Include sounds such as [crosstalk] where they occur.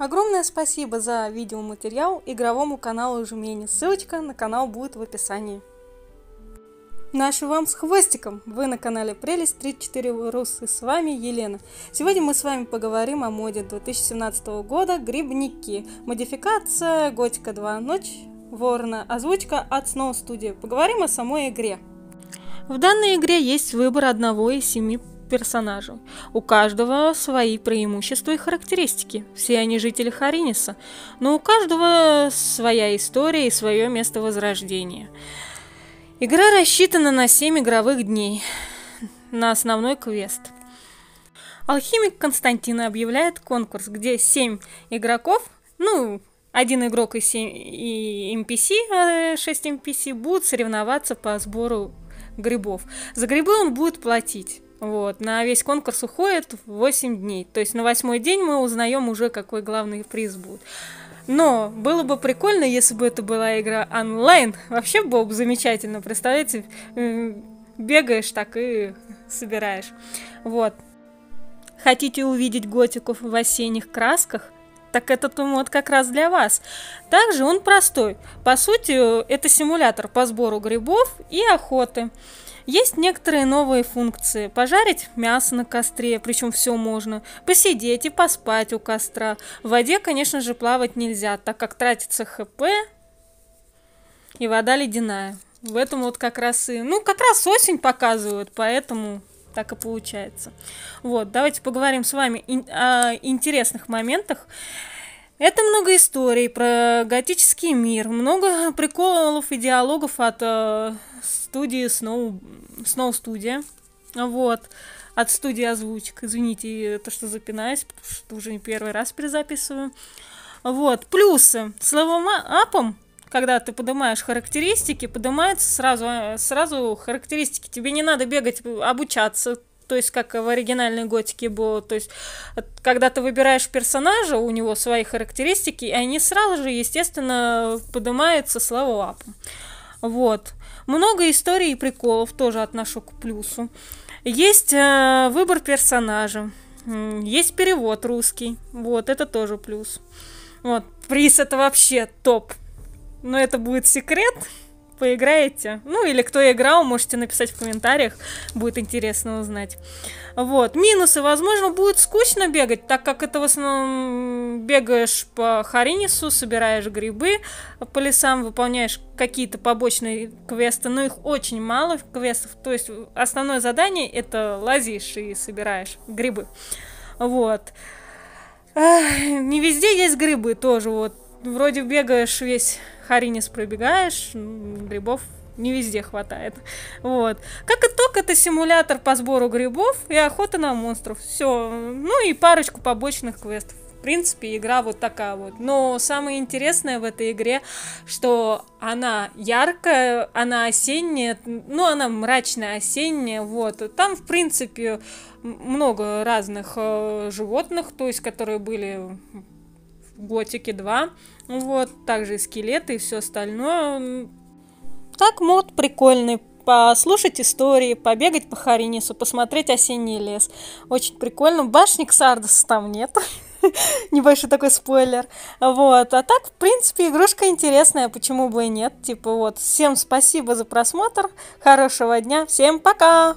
Огромное спасибо за видеоматериал игровому каналу Жмени. Ссылочка на канал будет в описании. Наши ну, вам с хвостиком! Вы на канале Прелесть 34 Рус и с вами Елена. Сегодня мы с вами поговорим о моде 2017 года «Грибники». Модификация «Готика 2. Ночь Ворона». Озвучка от Snow Studio. Поговорим о самой игре. В данной игре есть выбор одного из семи персонажам. У каждого свои преимущества и характеристики. Все они жители Хариниса, но у каждого своя история и свое место возрождения. Игра рассчитана на 7 игровых дней на основной квест. Алхимик Константина объявляет конкурс, где 7 игроков, ну, один игрок и, 7, и NPC, 6 NPC будут соревноваться по сбору грибов. За грибы он будет платить. Вот. На весь конкурс уходит 8 дней. То есть на восьмой день мы узнаем уже, какой главный приз будет. Но было бы прикольно, если бы это была игра онлайн. Вообще было бы замечательно, представляете? Бегаешь так и собираешь. Вот. Хотите увидеть готиков в осенних красках? Так этот мод как раз для вас. Также он простой. По сути, это симулятор по сбору грибов и охоты. Есть некоторые новые функции. Пожарить мясо на костре, причем все можно. Посидеть и поспать у костра. В воде, конечно же, плавать нельзя, так как тратится ХП и вода ледяная. В этом вот как раз и... Ну, как раз осень показывают, поэтому так и получается. Вот, давайте поговорим с вами о интересных моментах. Это много историй про готический мир, много приколов и диалогов от э, студии Snow, Snow Studio. Вот. От студии озвучек. Извините, то, что запинаюсь, потому что уже не первый раз перезаписываю. Вот. Плюсы. Словом а, апом когда ты поднимаешь характеристики, поднимаются сразу, э, сразу характеристики. Тебе не надо бегать, э, обучаться то есть как в оригинальной готике было, то есть когда ты выбираешь персонажа, у него свои характеристики, и они сразу же, естественно, поднимаются славолапом. Вот. Много историй и приколов тоже отношу к плюсу. Есть э, выбор персонажа, есть перевод русский, вот, это тоже плюс. Вот, приз это вообще топ. Но это будет секрет поиграете. Ну, или кто играл, можете написать в комментариях, будет интересно узнать. Вот. Минусы. Возможно, будет скучно бегать, так как это в основном бегаешь по Харинису, собираешь грибы по лесам, выполняешь какие-то побочные квесты, но их очень мало квестов. То есть основное задание это лазишь и собираешь грибы. Вот. Не везде есть грибы тоже, вот вроде бегаешь весь Харинис пробегаешь, грибов не везде хватает. Вот. Как итог, это симулятор по сбору грибов и охота на монстров. Все. Ну и парочку побочных квестов. В принципе, игра вот такая вот. Но самое интересное в этой игре, что она яркая, она осенняя, ну, она мрачная осенняя, вот. Там, в принципе, много разных э, животных, то есть, которые были Готики Готике 2. Вот, также и скелеты и все остальное. Так мод прикольный, послушать истории, побегать по Харинису, посмотреть осенний лес. Очень прикольно. Башни Ксардоса там нет. [laughs] Небольшой такой спойлер. Вот. А так, в принципе, игрушка интересная, почему бы и нет. Типа вот, всем спасибо за просмотр, хорошего дня, всем пока!